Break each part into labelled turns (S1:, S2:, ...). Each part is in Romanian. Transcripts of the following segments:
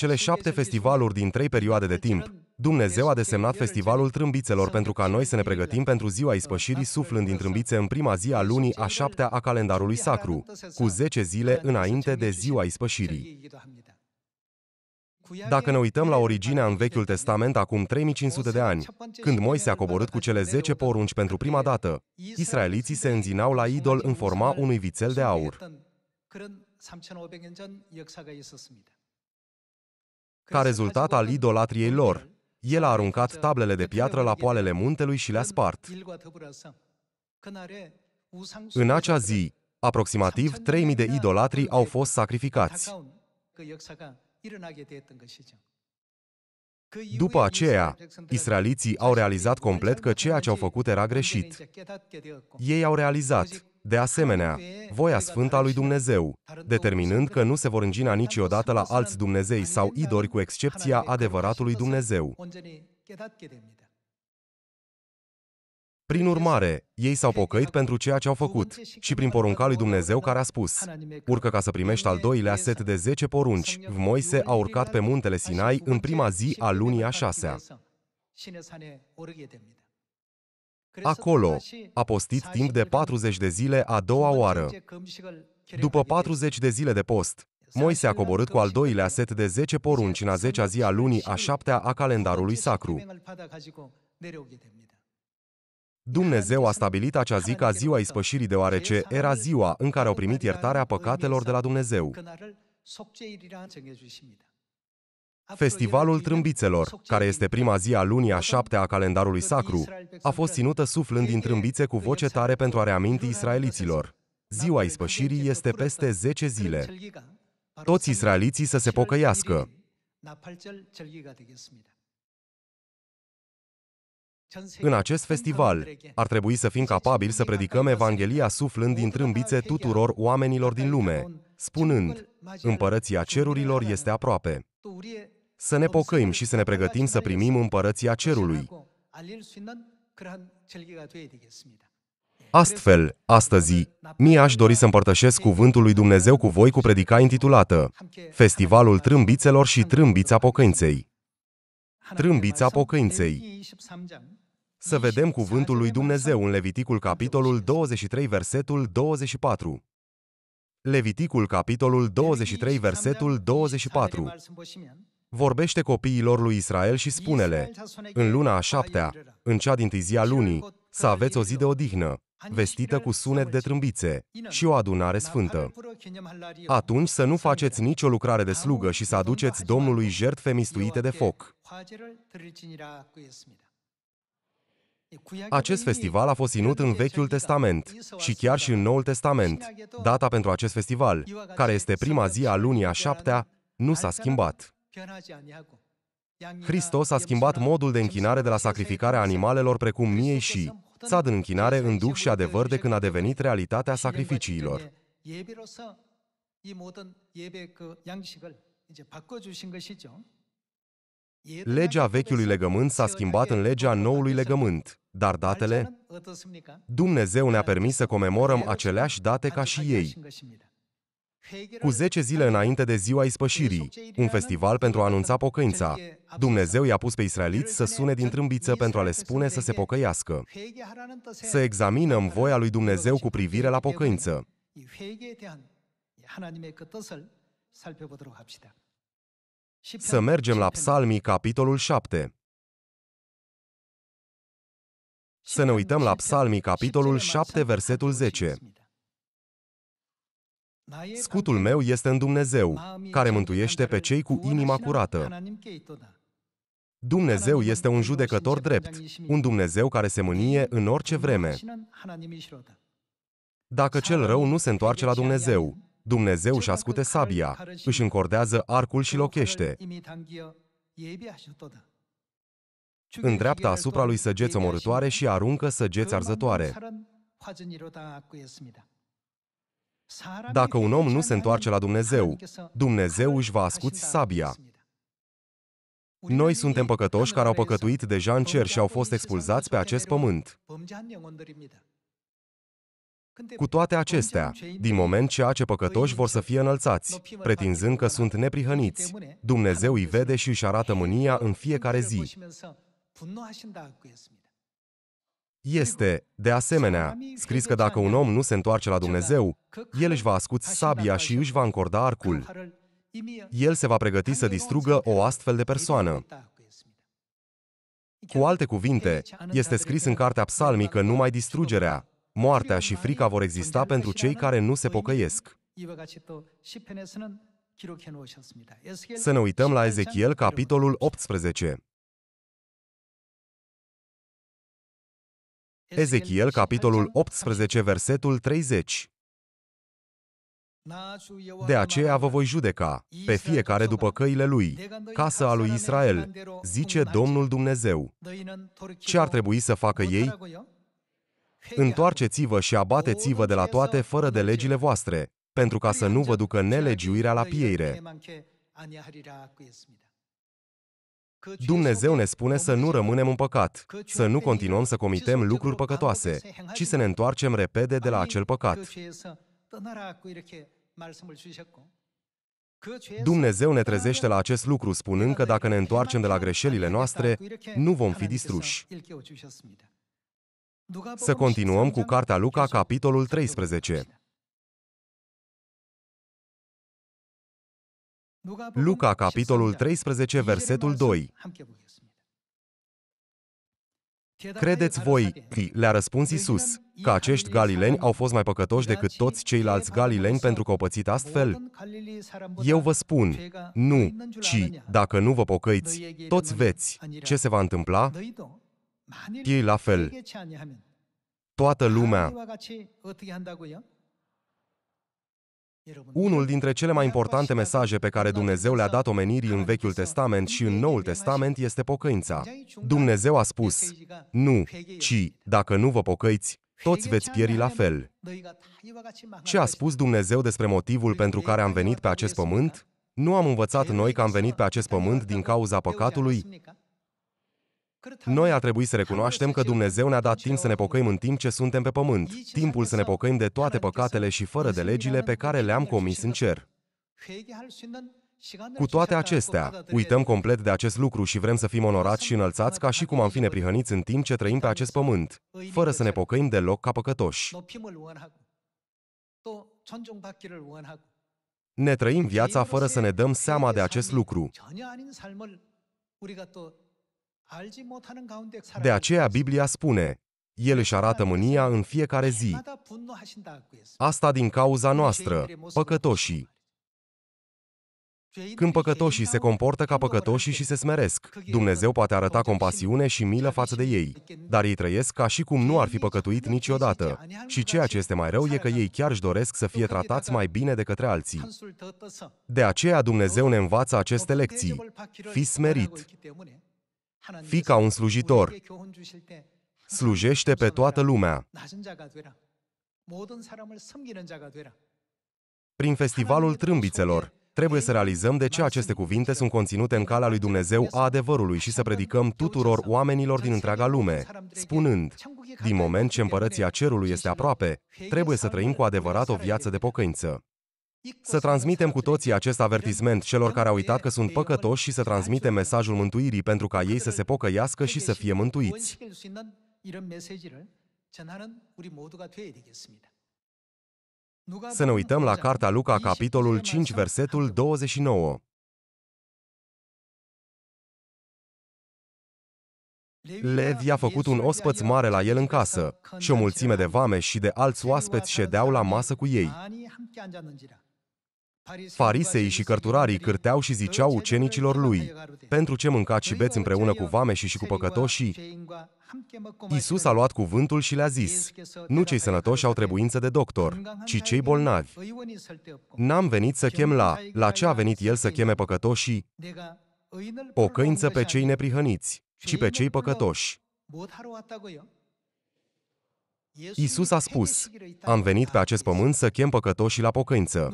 S1: cele șapte festivaluri din trei perioade de timp. Dumnezeu a desemnat Festivalul Trâmbițelor pentru ca noi să ne pregătim pentru ziua ispășirii suflând din trâmbițe în prima zi a lunii a șaptea a calendarului sacru, cu 10 zile înainte de ziua ispășirii. Dacă ne uităm la originea în Vechiul Testament acum 3500 de ani, când Moise a coborât cu cele 10 porunci pentru prima dată, israeliții se înzinau la idol în forma unui vițel de aur.
S2: 3500
S1: ca rezultat al idolatriei lor. El a aruncat tablele de piatră la poalele muntelui și le-a spart. În acea zi, aproximativ 3.000 de idolatri au fost sacrificați.
S2: După aceea,
S1: israeliții au realizat complet că ceea ce au făcut era greșit. Ei au realizat, de asemenea, voia sfântă a lui Dumnezeu, determinând că nu se vor îngina niciodată la alți Dumnezei sau idori cu excepția adevăratului Dumnezeu. Prin urmare, ei s-au pocăit pentru ceea ce au făcut și prin porunca lui Dumnezeu care a spus, urcă ca să primești al doilea set de zece porunci. Moise a urcat pe muntele Sinai în prima zi a lunii a șasea.
S2: Acolo da a postit
S1: timp de 40 de zile a doua oară. După 40 de zile de post, Moise a coborât cu al doilea set de 10 porunci în a 10-a zi a lunii a șaptea a calendarului sacru. Dumnezeu a stabilit acea zi ca ziua ispășirii deoarece era ziua în care au primit iertarea păcatelor de la Dumnezeu. Festivalul Trâmbițelor, care este prima zi a lunii a șaptea a calendarului sacru, a fost ținută suflând din trâmbițe cu voce tare pentru a reaminti israeliților. Ziua ispășirii este peste 10 zile. Toți israeliții să se pocăiască. În acest festival ar trebui să fim capabili să predicăm Evanghelia suflând din trâmbițe tuturor oamenilor din lume, spunând, împărăția cerurilor este aproape să ne pocăim și să ne pregătim să primim împărăția cerului. Astfel, astăzi, mie aș dori să împărtășesc cuvântul lui Dumnezeu cu voi cu predica intitulată Festivalul Trâmbițelor și Trâmbița Pocăinței. Trâmbița Pocăinței. Să vedem cuvântul lui Dumnezeu în Leviticul capitolul 23, versetul 24. Leviticul capitolul 23, versetul 24. Vorbește copiilor lui Israel și spune-le, în luna a șaptea, în cea din zi lunii, să aveți o zi de odihnă, vestită cu sunet de trâmbițe și o adunare sfântă. Atunci să nu faceți nicio lucrare de slugă și să aduceți Domnului jertfe mistuite de foc. Acest festival a fost ținut în Vechiul Testament și chiar și în Noul Testament. Data pentru acest festival, care este prima zi a lunii a șaptea, nu s-a schimbat. Hristos a schimbat modul de închinare de la sacrificarea animalelor precum miei și țad în închinare în duh și adevăr de când a devenit realitatea sacrificiilor.
S2: Deci legea vechiului
S1: legământ s-a schimbat în legea noului legământ, dar datele? Dumnezeu ne-a permis să comemorăm aceleași date ca și ei. Cu 10 zile înainte de ziua ispășirii, un festival pentru a anunța pocăința, Dumnezeu i-a pus pe israeliți să sune din trâmbiță pentru a le spune să se pocăiască. Să examinăm voia lui Dumnezeu cu privire la pocăință. Să mergem la Psalmii, capitolul 7. Să ne uităm la Psalmii, capitolul 7, versetul 10. Scutul meu este în Dumnezeu, care mântuiește pe cei cu inima curată. Da. Dumnezeu este un judecător drept, un Dumnezeu care se mânie în orice vreme. Dacă cel rău nu se întoarce la Dumnezeu, Dumnezeu își ascute sabia, își încordează arcul și lochește.
S2: Da. Îndreaptă asupra lui săgeți omorătoare și aruncă săgeți arzătoare.
S1: Dacă un om nu se întoarce la Dumnezeu, Dumnezeu își va ascuți sabia. Noi suntem păcătoși care au păcătuit deja în cer și au fost expulzați pe acest pământ. Cu toate acestea, din moment ce ace păcătoși vor să fie înălțați, pretinzând că sunt neprihăniți, Dumnezeu îi vede și își arată mânia în fiecare zi. Este, de asemenea, scris că dacă un om nu se întoarce la Dumnezeu, el își va ascuți sabia și își va încorda arcul. El se va pregăti să distrugă o astfel de persoană. Cu alte cuvinte, deci, este scris în cartea psalmii că numai distrugerea, moartea și frica vor exista pentru cei care nu se pocăiesc.
S2: Să ne uităm la Ezechiel, capitolul
S1: 18. Ezechiel, capitolul 18, versetul 30. De aceea vă voi judeca, pe fiecare după căile lui, casa a lui Israel, zice Domnul Dumnezeu. Ce ar trebui să facă ei? Întoarceți-vă și abateți-vă de la toate fără de legile voastre, pentru ca să nu vă ducă nelegiuirea la pieire. Dumnezeu ne spune să nu rămânem în păcat, să nu continuăm să comitem lucruri păcătoase, ci să ne întoarcem repede de la acel păcat. Dumnezeu ne trezește la acest lucru, spunând că dacă ne întoarcem de la greșelile noastre, nu vom fi distruși. Să continuăm cu Cartea Luca, capitolul 13. Luca, capitolul 13, versetul 2. Credeți voi, le-a răspuns Isus, că acești galileni au fost mai păcătoși decât toți ceilalți galileni pentru că au pățit astfel? Eu vă spun, nu, ci, dacă nu vă pocăiți, toți veți ce se va întâmpla?
S2: Ei la fel.
S1: Toată lumea unul dintre cele mai importante mesaje pe care Dumnezeu le-a dat omenirii în Vechiul Testament și în Noul Testament este pocăința. Dumnezeu a spus, nu, ci, dacă nu vă pocăiți, toți veți pieri la fel. Ce a spus Dumnezeu despre motivul pentru care am venit pe acest pământ? Nu am învățat noi că am venit pe acest pământ din cauza păcatului? Noi ar trebui să recunoaștem că Dumnezeu ne-a dat timp să ne pocăim în timp ce suntem pe pământ, timpul să ne pocăim de toate păcatele și fără de legile pe care le-am comis în cer. Cu toate acestea, uităm complet de acest lucru și vrem să fim onorați și înălțați ca și cum am fi neprihăniți în timp ce trăim pe acest pământ, fără să ne pocăim deloc ca păcătoși. Ne trăim viața fără să ne dăm seama de acest lucru. De aceea Biblia spune, el își arată mânia în fiecare zi. Asta din cauza noastră, păcătoșii. Când păcătoșii se comportă ca păcătoșii și se smeresc, Dumnezeu poate arăta compasiune și milă față de ei, dar ei trăiesc ca și cum nu ar fi păcătuit niciodată. Și ceea ce este mai rău e că ei chiar își doresc să fie tratați mai bine de către alții. De aceea Dumnezeu ne învață aceste lecții. Fi smerit! Fii ca un slujitor. Slujește pe toată lumea. Prin festivalul trâmbițelor, trebuie să realizăm de ce aceste cuvinte sunt conținute în calea lui Dumnezeu a adevărului și să predicăm tuturor oamenilor din întreaga lume, spunând, din moment ce împărăția cerului este aproape, trebuie să trăim cu adevărat o viață de pocăință. Să transmitem cu toții acest avertisment celor care au uitat că sunt păcătoși și să transmitem mesajul mântuirii pentru ca ei să se pocăiască și să fie mântuiți. Să ne uităm la Cartea Luca, capitolul 5, versetul 29. Levi a făcut un ospăț mare la el în casă și o mulțime de vame și de alți oaspeți ședeau la masă cu ei. Farisei și cărturarii cârteau și ziceau ucenicilor lui, pentru ce mâncați și beți împreună cu vame și cu păcătoșii? Isus a luat cuvântul și le-a zis, nu cei sănătoși au trebuință de doctor, ci cei bolnavi. N-am venit să chem la, la ce a venit el să cheme păcătoșii?
S2: Pocăință pe cei neprihăniți,
S1: ci pe cei păcătoși.
S2: Isus a spus, am
S1: venit pe acest pământ să chem păcătoșii la pocăință.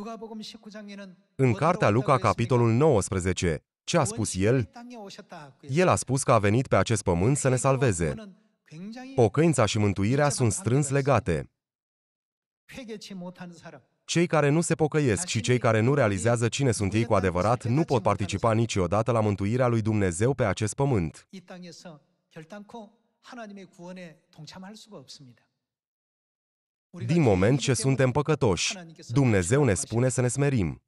S1: În cartea Luca, capitolul 19, ce a spus El? El a spus că a venit pe acest pământ să ne salveze. Pocăința și mântuirea sunt strâns legate. Cei care nu se pocăiesc și cei care nu realizează cine sunt ei cu adevărat nu pot participa niciodată la mântuirea lui Dumnezeu pe acest pământ. Din moment ce suntem păcătoși, Dumnezeu ne spune să ne smerim.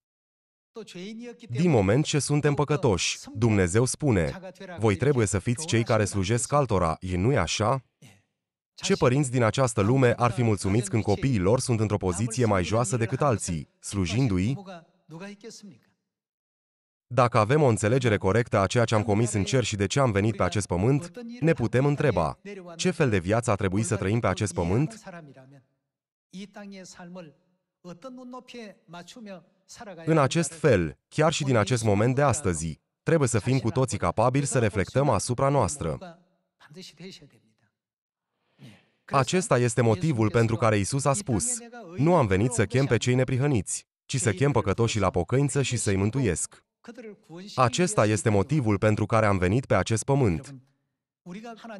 S1: Din moment ce suntem păcătoși, Dumnezeu spune, voi trebuie să fiți cei care slujesc altora, e nu-i așa? Ce părinți din această lume ar fi mulțumiți când copiii lor sunt într-o poziție mai joasă decât alții, slujindu-i? Dacă avem o înțelegere corectă a ceea ce am comis în cer și de ce am venit pe acest pământ, ne putem întreba ce fel de viață a trebuit să trăim pe acest pământ? În acest fel, chiar și din acest moment de astăzi, trebuie să fim cu toții capabili să reflectăm asupra noastră. Acesta este motivul pentru care Isus a spus, nu am venit să chem pe cei neprihăniți, ci să chem păcătoșii la pocăință și să-i mântuiesc. Acesta este motivul pentru care am venit pe acest pământ,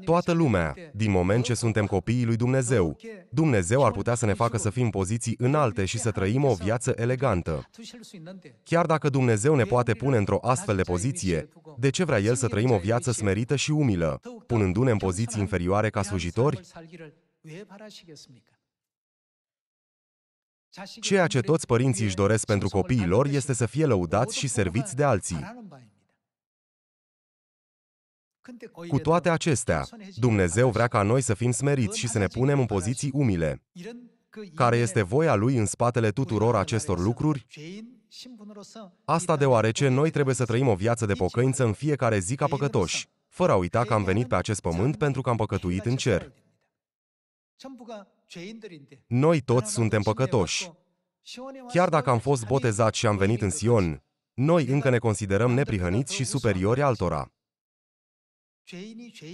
S1: Toată lumea, din moment ce suntem copiii lui Dumnezeu, Dumnezeu ar putea să ne facă să fim poziții înalte și să trăim o viață elegantă. Chiar dacă Dumnezeu ne poate pune într-o astfel de poziție, de ce vrea El să trăim o viață smerită și umilă, punându-ne în poziții inferioare ca slujitori? Ceea ce toți părinții își doresc pentru copiii lor este să fie lăudați și serviți de alții.
S2: Cu toate acestea, Dumnezeu
S1: vrea ca noi să fim smeriți și să ne punem în poziții umile. Care este voia Lui în spatele tuturor acestor lucruri? Asta deoarece noi trebuie să trăim o viață de pocăință în fiecare zi ca păcătoși, fără a uita că am venit pe acest pământ pentru că am păcătuit în cer. Noi toți suntem păcătoși. Chiar dacă am fost adică, botezați și am venit în Sion, noi adică, încă ne considerăm neprihăniți și superiori altora.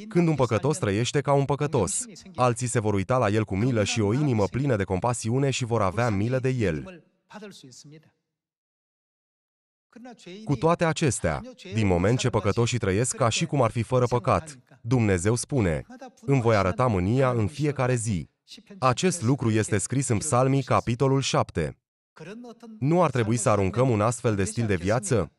S1: Când un păcătos trăiește ca un păcătos, alții se vor uita la el cu milă și o inimă plină de compasiune și vor avea milă de el. Cu toate acestea, din moment ce păcătoșii trăiesc ca și cum ar fi fără păcat, Dumnezeu spune, îmi voi arăta mânia în fiecare zi. Acest lucru este scris în Psalmii, capitolul 7. Nu ar trebui să aruncăm un astfel de stil de viață?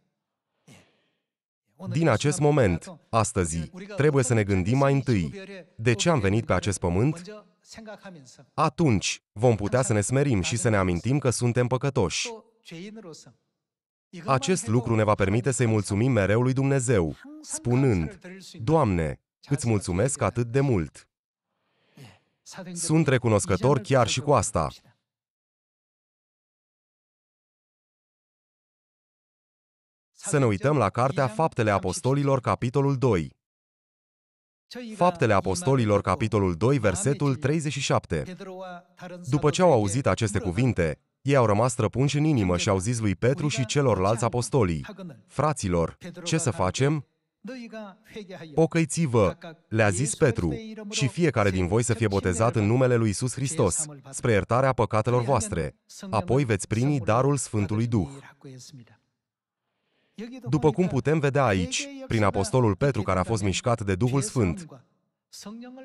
S1: Din acest moment, astăzi, trebuie să ne gândim mai întâi de ce am venit pe acest pământ? Atunci vom putea să ne smerim și să ne amintim că suntem păcătoși. Acest lucru ne va permite să-i mulțumim mereu lui Dumnezeu, spunând, Doamne, îți mulțumesc atât de mult.
S2: Sunt recunoscător
S1: chiar și cu asta. să ne uităm la Cartea Faptele Apostolilor, capitolul 2. Faptele Apostolilor, capitolul 2, versetul 37. După ce au auzit aceste cuvinte, ei au rămas străpunși în inimă și au zis lui Petru și celorlalți apostolii, Fraților, ce să facem? Pocăiți-vă, le-a zis Petru, și fiecare din voi să fie botezat în numele lui Isus Hristos, spre iertarea păcatelor voastre. Apoi veți primi darul Sfântului Duh. După cum putem vedea aici, prin Apostolul Petru care a fost mișcat de Duhul Sfânt,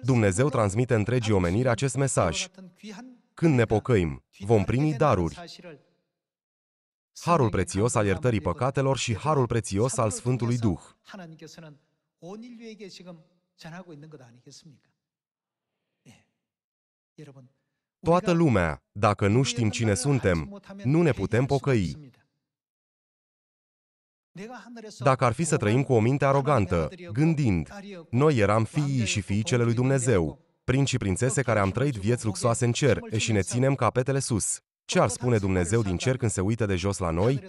S1: Dumnezeu transmite întregii omeniri acest mesaj. Când ne pocăim, vom primi daruri. Harul prețios al iertării păcatelor și harul prețios al Sfântului Duh. Toată lumea, dacă nu știm cine suntem, nu ne putem pocăi. Dacă ar fi să trăim cu o minte arogantă, gândind, noi eram fiii și fiicele lui Dumnezeu, princi și prințese care am trăit vieți luxoase în cer și ne ținem capetele sus. Ce ar spune Dumnezeu din cer când se uită de jos la noi?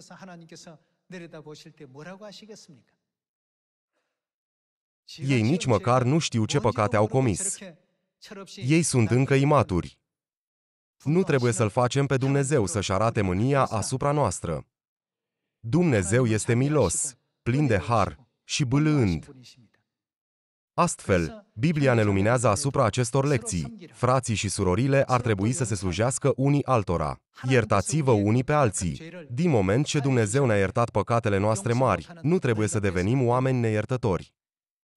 S1: Ei nici măcar nu știu ce păcate au comis. Ei sunt încă imaturi. Nu trebuie să-L facem pe Dumnezeu să-și arate mânia asupra noastră. Dumnezeu este milos, plin de har și bâlând. Astfel, Biblia ne luminează asupra acestor lecții. Frații și surorile ar trebui să se slujească unii altora. Iertați-vă unii pe alții. Din moment ce Dumnezeu ne-a iertat păcatele noastre mari, nu trebuie să devenim oameni neiertători.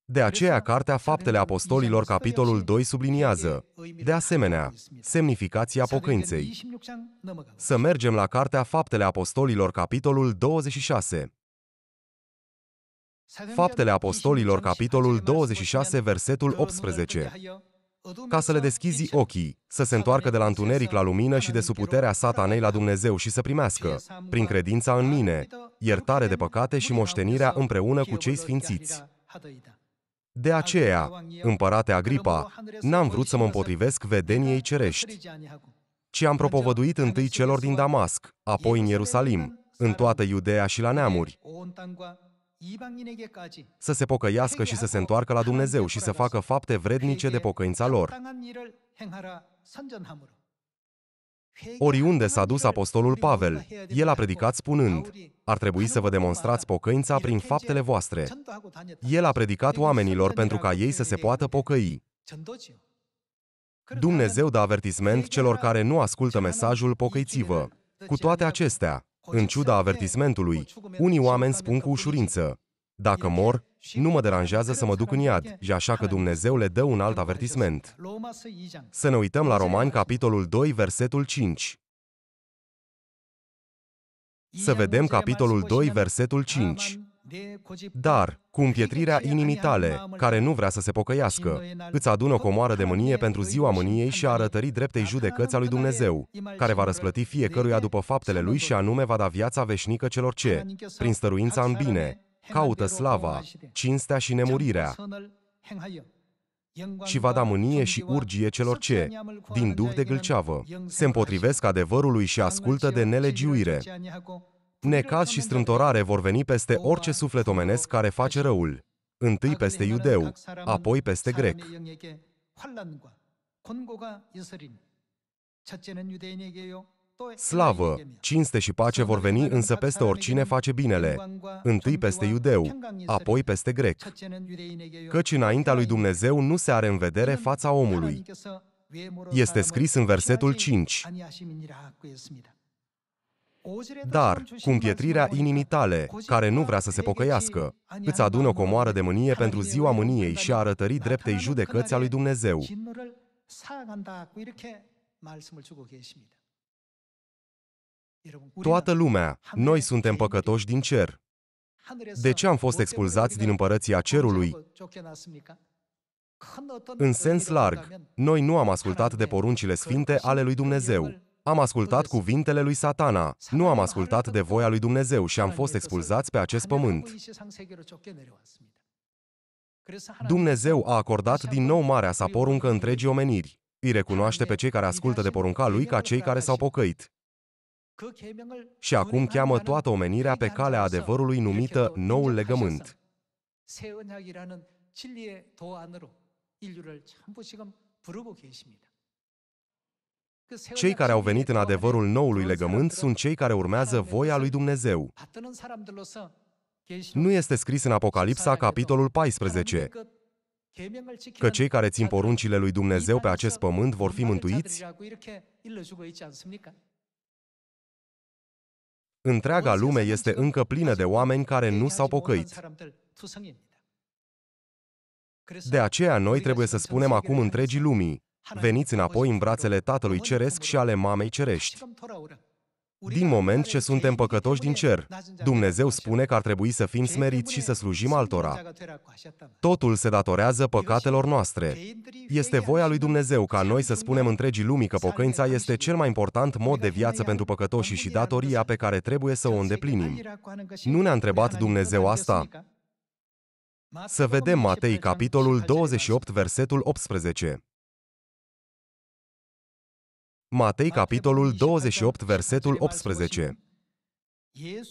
S1: De aceea, Cartea Faptele Apostolilor, capitolul 2, subliniază, de asemenea, semnificația pocăinței. Să mergem la Cartea Faptele Apostolilor, capitolul 26. Faptele Apostolilor, capitolul 26, versetul 18. Ca să le deschizi ochii, să se întoarcă de la întuneric la lumină și de sub puterea satanei la Dumnezeu și să primească, prin credința în mine, iertare de păcate și moștenirea împreună cu cei sfințiți. De aceea, împărate Agripa, n-am vrut să mă împotrivesc vedeniei cerești, ci am propovăduit întâi celor din Damasc, apoi în Ierusalim, în toată Iudeea și la neamuri, să se pocăiască și să se întoarcă la Dumnezeu și să facă fapte vrednice de pocăința lor. Oriunde s-a dus apostolul Pavel, el a predicat spunând, ar trebui să vă demonstrați pocăința prin faptele voastre. El a predicat oamenilor pentru ca ei să se poată pocăi. Dumnezeu dă avertisment celor care nu ascultă mesajul pocăiți-vă. Cu toate acestea, în ciuda avertismentului, unii oameni spun cu ușurință, dacă mor, nu mă deranjează să mă duc în iad, și așa că Dumnezeu le dă un alt avertisment. Să ne uităm la Romani, capitolul 2, versetul 5. Să vedem capitolul 2, versetul 5. Dar, cu împietrirea inimii tale, care nu vrea să se pocăiască, îți adună o comoară de mânie pentru ziua mâniei și a arătării dreptei judecăți a lui Dumnezeu, care va răsplăti fiecăruia după faptele lui și anume va da viața veșnică celor ce, prin stăruința în bine, caută slava, cinstea și nemurirea și va da mânie și urgie celor ce, din duh de gâlceavă, se împotrivesc adevărului și ascultă de nelegiuire. Necaz și strântorare vor veni peste orice suflet omenesc care face răul, întâi peste iudeu, apoi peste grec. Slavă, cinste și pace vor veni însă peste oricine face binele, întâi peste iudeu, apoi peste grec, căci înaintea lui Dumnezeu nu se are în vedere fața omului.
S2: Este scris în versetul 5.
S1: Dar, cu împietrirea inimii tale, care nu vrea să se pocăiască, îți adună o comoară de mânie pentru ziua mâniei și a rătării dreptei judecăți a lui Dumnezeu.
S2: Toată lumea, noi suntem
S1: păcătoși din cer.
S2: De ce am fost expulzați din împărăția cerului? În
S1: sens larg, noi nu am ascultat de poruncile sfinte ale lui Dumnezeu. Am ascultat cuvintele lui Satana, nu am ascultat de voia lui Dumnezeu și am fost expulzați pe acest pământ. Dumnezeu a acordat din nou marea sa poruncă întregii omeniri. Îi recunoaște pe cei care ascultă de porunca lui ca cei care s-au pocăit.
S2: Și acum cheamă toată omenirea pe calea adevărului numită
S1: Noul Legământ.
S2: Cei care au venit în
S1: adevărul noului legământ sunt cei care urmează voia lui Dumnezeu. Nu este scris în Apocalipsa, capitolul 14,
S2: că cei care țin poruncile
S1: lui Dumnezeu pe acest pământ vor fi mântuiți? Întreaga lume este încă plină de oameni care nu s-au pocăit. De aceea noi trebuie să spunem acum întregii lumii, veniți înapoi în brațele Tatălui Ceresc și ale Mamei Cerești din moment ce suntem păcătoși din cer. Dumnezeu spune că ar trebui să fim smeriți și să slujim altora. Totul se datorează păcatelor noastre. Este voia lui Dumnezeu ca noi să spunem întregii lumii că pocăința este cel mai important mod de viață pentru păcătoși și datoria pe care trebuie să o îndeplinim. Nu ne-a întrebat Dumnezeu asta? Să vedem Matei, capitolul 28, versetul 18. Matei, capitolul 28, versetul 18.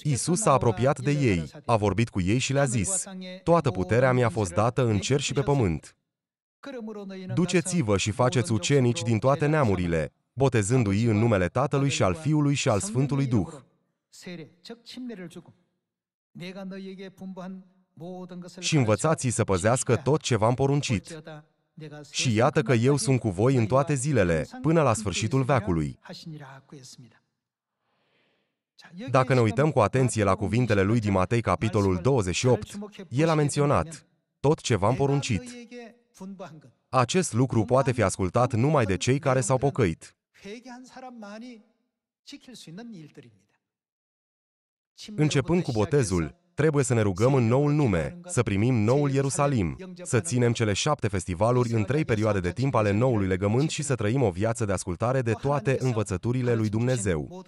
S1: Isus s-a apropiat de ei, a vorbit cu ei și le-a zis, Toată puterea mi-a fost dată în cer și pe pământ. Duceți-vă și faceți ucenici din toate neamurile, botezându-i în numele Tatălui și al Fiului și al Sfântului Duh.
S2: Și învățați-i să păzească tot ce v-am poruncit. Și
S1: iată că eu sunt cu voi în toate zilele, până la sfârșitul veacului. Dacă ne uităm cu atenție la cuvintele lui din Matei, capitolul 28, el a menționat tot ce v-am poruncit. Acest lucru poate fi ascultat numai de cei care s-au pocăit. Începând cu botezul, Trebuie să ne rugăm în noul nume, să primim noul Ierusalim, să ținem cele șapte festivaluri în trei perioade de timp ale noului legământ și să trăim o viață de ascultare de toate învățăturile lui Dumnezeu.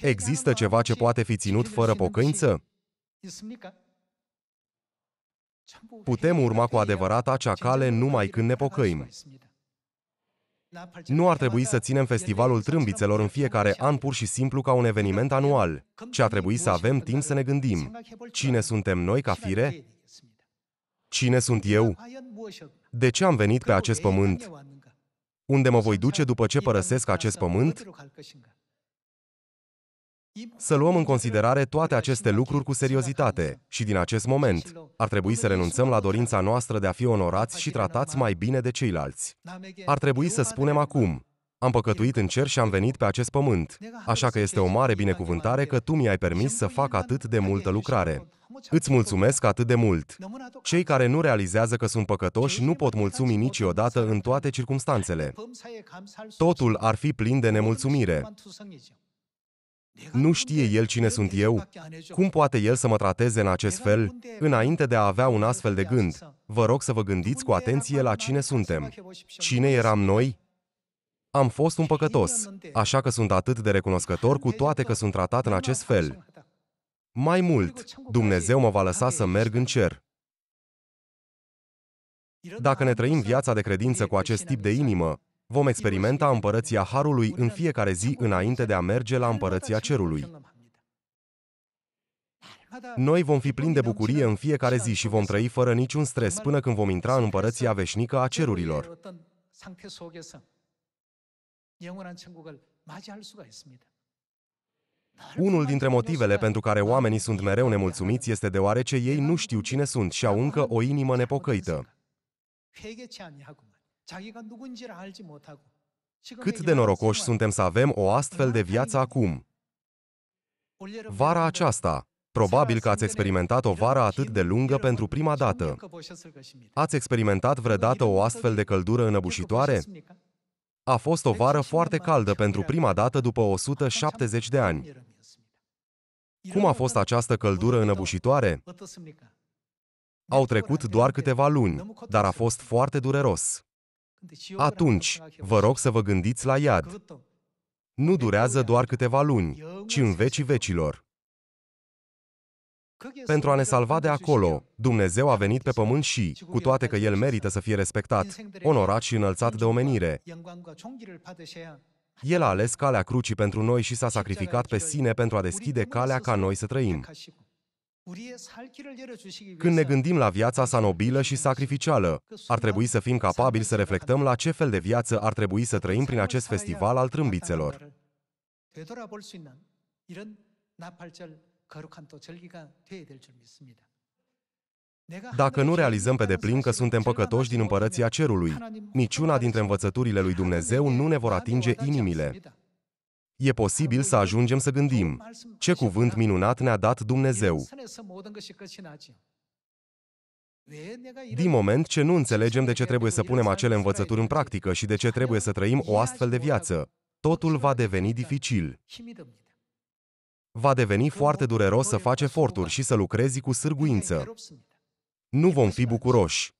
S1: Există ceva ce poate fi ținut fără pocăință? Putem urma cu adevărat acea cale numai când ne pocăim. Nu ar trebui să ținem festivalul exact trâmbițelor în fiecare an pur și simplu ca un eveniment anual, ci ar trebui să avem timp să ne gândim. Cine suntem noi ca fire? Cine sunt eu? De ce am venit pe acest pământ? Unde mă voi duce după ce părăsesc acest pământ? Să luăm în considerare toate aceste lucruri cu seriozitate și din acest moment ar trebui să renunțăm la dorința noastră de a fi onorați și tratați mai bine de ceilalți. Ar trebui să spunem acum, am păcătuit în cer și am venit pe acest pământ, așa că este o mare binecuvântare că tu mi-ai permis să fac atât de multă lucrare. Îți mulțumesc atât de mult. Cei care nu realizează că sunt păcătoși nu pot mulțumi niciodată în toate circumstanțele. Totul ar fi plin de nemulțumire. Nu știe el cine sunt eu? Cum poate el să mă trateze în acest fel? Înainte de a avea un astfel de gând, vă rog să vă gândiți cu atenție la cine suntem. Cine eram noi? Am fost un păcătos, așa că sunt atât de recunoscător cu toate că sunt tratat în acest fel. Mai mult, Dumnezeu mă va lăsa să merg în cer. Dacă ne trăim viața de credință cu acest tip de inimă, Vom experimenta împărăția Harului în fiecare zi înainte de a merge la împărăția cerului. Noi vom fi plini de bucurie în fiecare zi și vom trăi fără niciun stres până când vom intra în împărăția veșnică a cerurilor. Unul dintre motivele pentru care oamenii sunt mereu nemulțumiți este deoarece ei nu știu cine sunt și au încă o inimă nepocăită. Cât de norocoși suntem să avem o astfel de viață acum? Vara aceasta, probabil că ați experimentat o vară atât de lungă pentru prima dată. Ați experimentat vreodată o astfel de căldură înăbușitoare? A fost o vară foarte caldă pentru prima dată după 170 de ani. Cum a fost această căldură înăbușitoare? Au trecut doar câteva luni, dar a fost foarte dureros. Deci atunci, vă rog să vă gândiți la iad. Nu deci durează doar câteva luni, ci în vecii vecilor. Pentru a ne salva de acolo, Dumnezeu a venit pe pământ și, cu toate că El merită să fie respectat, onorat și înălțat de omenire, El a ales calea crucii pentru noi și s-a sacrificat pe sine pentru a deschide calea ca noi să trăim. Când ne gândim la viața sa nobilă și sacrificială, ar trebui să fim capabili să reflectăm la ce fel de viață ar trebui să trăim prin acest festival al trâmbițelor. Dacă nu realizăm pe deplin că suntem păcătoși din împărăția cerului, niciuna dintre învățăturile lui Dumnezeu nu ne vor atinge inimile. E posibil să ajungem să gândim, ce cuvânt minunat ne-a dat Dumnezeu. Din moment ce nu înțelegem de ce trebuie să punem acele învățături în practică și de ce trebuie să trăim o astfel de viață, totul va deveni dificil. Va deveni foarte dureros să faci eforturi și să lucrezi cu sârguință. Nu vom fi bucuroși.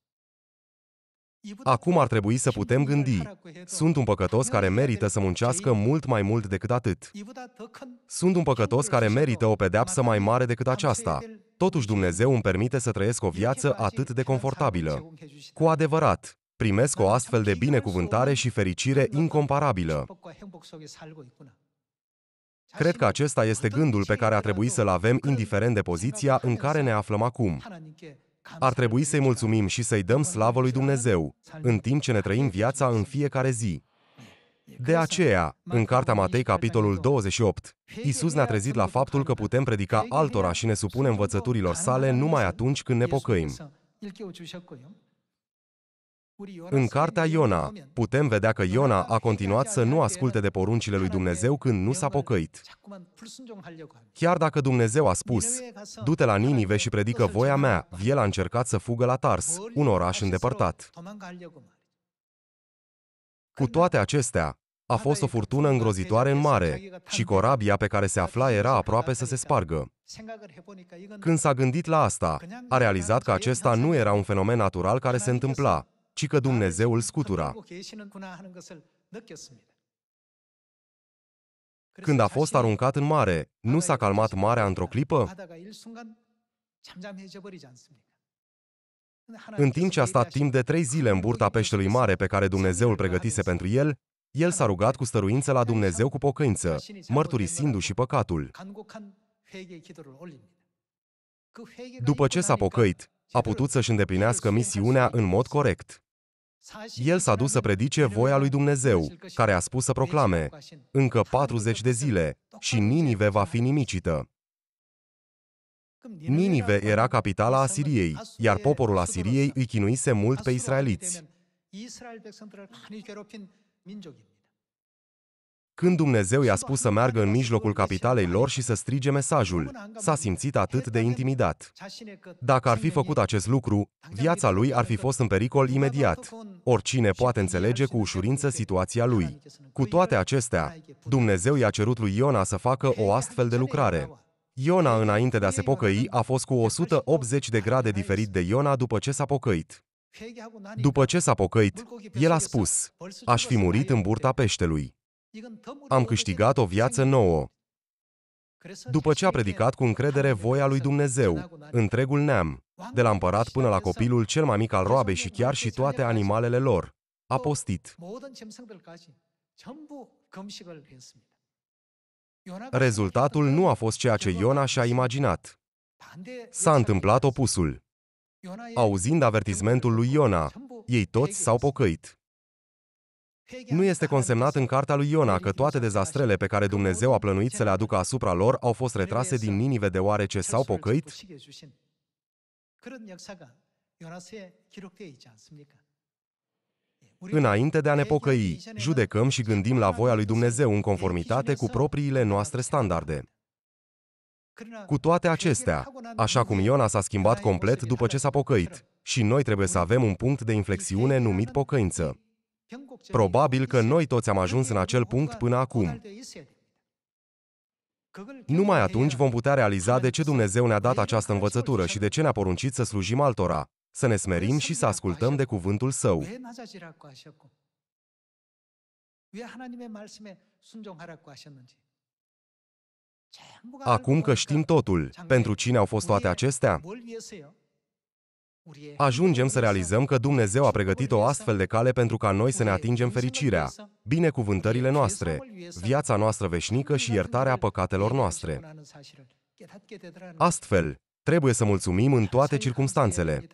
S1: Acum ar trebui să putem gândi, sunt un păcătos care merită să muncească mult mai mult decât atât. Sunt un păcătos care merită o pedeapsă mai mare decât aceasta. Totuși Dumnezeu îmi permite să trăiesc o viață atât de confortabilă. Cu adevărat, primesc o astfel de binecuvântare și fericire incomparabilă. Cred că acesta este gândul pe care a trebuit să-l avem indiferent de poziția în care ne aflăm acum. Ar trebui să-i mulțumim și să-i dăm slavă lui Dumnezeu, în timp ce ne trăim viața în fiecare zi. De aceea, în Cartea Matei, capitolul 28, Isus ne-a trezit la faptul că putem predica altora și ne supune învățăturilor sale numai atunci când ne pocăim. În cartea Iona, putem vedea că Iona a continuat să nu asculte de poruncile lui Dumnezeu când nu s-a pocăit. Chiar dacă Dumnezeu a spus, du-te la Ninive și predică voia mea, el a încercat să fugă la Tars, un oraș îndepărtat. Cu toate acestea, a fost o furtună îngrozitoare în mare și corabia pe care se afla era aproape să se spargă. Când s-a gândit la asta, a realizat că acesta nu era un fenomen natural care se întâmpla, ci că Dumnezeu îl scutura. Când a fost aruncat în mare, nu s-a calmat marea într-o clipă? În timp ce a stat timp de trei zile în burta peștelui mare pe care Dumnezeu îl pregătise pentru el, el s-a rugat cu stăruință la Dumnezeu cu pocăință, mărturisindu-și păcatul. După ce s-a pocăit, a putut să-și îndeplinească misiunea în mod corect. El s-a dus să predice voia lui Dumnezeu, care a spus să proclame, încă 40 de zile și Ninive va fi nimicită. Ninive era capitala Asiriei, iar poporul Asiriei îi chinuise mult pe israeliți. Când Dumnezeu i-a spus să meargă în mijlocul capitalei lor și să strige mesajul, s-a simțit atât de intimidat. Dacă ar fi făcut acest lucru, viața lui ar fi fost în pericol imediat. Oricine poate înțelege cu ușurință situația lui. Cu toate acestea, Dumnezeu i-a cerut lui Iona să facă o astfel de lucrare. Iona, înainte de a se pocăi, a fost cu 180 de grade diferit de Iona după ce s-a pocăit. După ce s-a pocăit, el a spus, aș fi murit în burta peștelui. Am câștigat o viață nouă. După ce a predicat cu încredere voia lui Dumnezeu, întregul neam, de la împărat până la copilul cel mai mic al roabei și chiar și toate animalele lor, a postit.
S2: Rezultatul
S1: nu a fost ceea ce Iona și-a imaginat. S-a întâmplat opusul. Auzind avertizmentul lui Iona, ei toți s-au pocăit. Nu este consemnat în cartea lui Iona că toate dezastrele pe care Dumnezeu a plănuit să le aducă asupra lor au fost retrase din Ninive deoarece s-au pocăit? Înainte de a ne pocăi, judecăm și gândim la voia lui Dumnezeu în conformitate cu propriile noastre standarde. Cu toate acestea, așa cum Iona s-a schimbat complet după ce s-a pocăit, și noi trebuie să avem un punct de inflexiune numit pocăință. Probabil că noi toți am ajuns în acel punct până acum. Numai atunci vom putea realiza de ce Dumnezeu ne-a dat această învățătură și de ce ne-a poruncit să slujim altora, să ne smerim și să ascultăm de cuvântul Său.
S2: Acum că știm
S1: totul, pentru cine au fost toate acestea? Ajungem să realizăm că Dumnezeu a pregătit o astfel de cale pentru ca noi să ne atingem fericirea, binecuvântările noastre, viața noastră veșnică și iertarea păcatelor noastre. Astfel, trebuie să mulțumim în toate circumstanțele.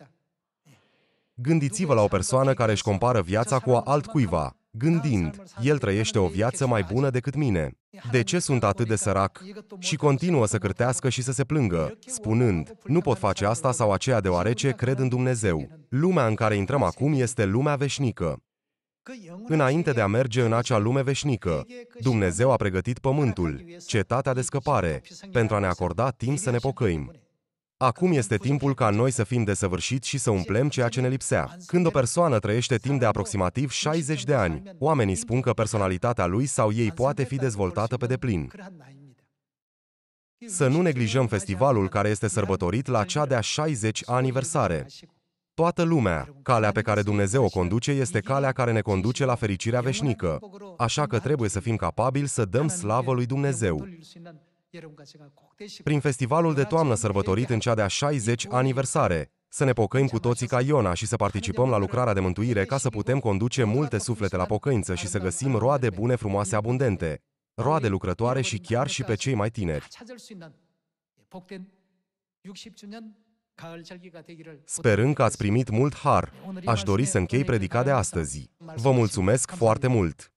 S1: Gândiți-vă la o persoană care își compară viața cu a altcuiva, gândind, el trăiește o viață mai bună decât mine. De ce sunt atât de sărac? Și continuă să cârtească și să se plângă, spunând, nu pot face asta sau aceea deoarece cred în Dumnezeu. Lumea în care intrăm acum este lumea veșnică. Înainte de a merge în acea lume veșnică, Dumnezeu a pregătit pământul, cetatea de scăpare, pentru a ne acorda timp să ne pocăim. Acum este timpul ca noi să fim desăvârșiți și să umplem ceea ce ne lipsea. Când o persoană trăiește timp de aproximativ 60 de ani, oamenii spun că personalitatea lui sau ei poate fi dezvoltată pe deplin. Să nu neglijăm festivalul care este sărbătorit la cea de-a 60 aniversare. Toată lumea, calea pe care Dumnezeu o conduce este calea care ne conduce la fericirea veșnică, așa că trebuie să fim capabili să dăm slavă lui Dumnezeu. Prin festivalul de toamnă sărbătorit în cea de-a 60 aniversare, să ne pocăim cu toții ca Iona și să participăm la lucrarea de mântuire ca să putem conduce multe suflete la pocăință și să găsim roade bune, frumoase, abundente, roade lucrătoare și chiar și pe cei mai tineri. Sperând că ați primit mult har, aș dori să închei predica de astăzi. Vă mulțumesc foarte mult!